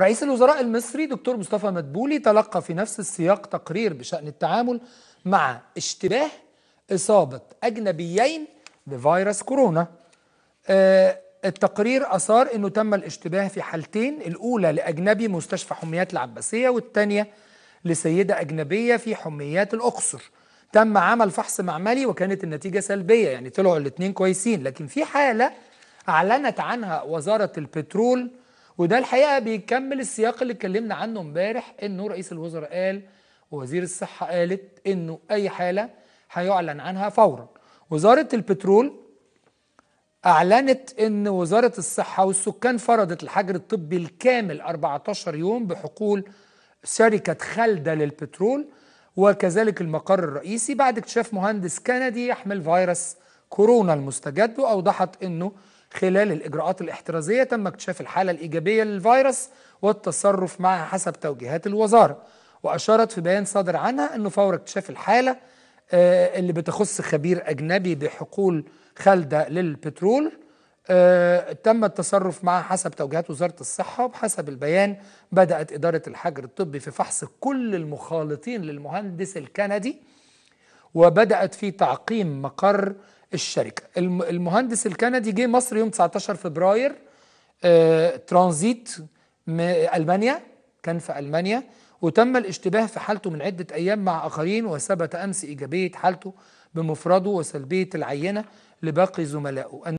رئيس الوزراء المصري دكتور مصطفى مدبولي تلقى في نفس السياق تقرير بشأن التعامل مع اشتباه إصابة أجنبيين بفيروس كورونا آه، التقرير أثار أنه تم الاشتباه في حالتين الأولى لأجنبي مستشفى حميات العباسية والثانية لسيدة أجنبية في حميات الأقصر تم عمل فحص معملي وكانت النتيجة سلبية يعني طلعوا الاثنين كويسين لكن في حالة أعلنت عنها وزارة البترول وده الحقيقه بيكمل السياق اللي اتكلمنا عنه امبارح انه رئيس الوزراء قال ووزير الصحه قالت انه اي حاله هيعلن عنها فورا وزاره البترول اعلنت ان وزاره الصحه والسكان فرضت الحجر الطبي الكامل 14 يوم بحقول شركه خالده للبترول وكذلك المقر الرئيسي بعد اكتشاف مهندس كندي يحمل فيروس كورونا المستجد واوضحت انه خلال الإجراءات الاحترازية تم اكتشاف الحالة الإيجابية للفيروس والتصرف معها حسب توجيهات الوزارة وأشارت في بيان صادر عنها أنه فور اكتشاف الحالة آه، اللي بتخص خبير أجنبي بحقول خالدة للبترول آه، تم التصرف معها حسب توجيهات وزارة الصحة وبحسب البيان بدأت إدارة الحجر الطبي في فحص كل المخالطين للمهندس الكندي وبدأت في تعقيم مقر الشركه المهندس الكندي جه مصر يوم 19 فبراير آه، ترانزيت المانيا كان في المانيا وتم الاشتباه في حالته من عده ايام مع اخرين وثبت امس ايجابيه حالته بمفرده وسلبيه العينه لباقي زملائه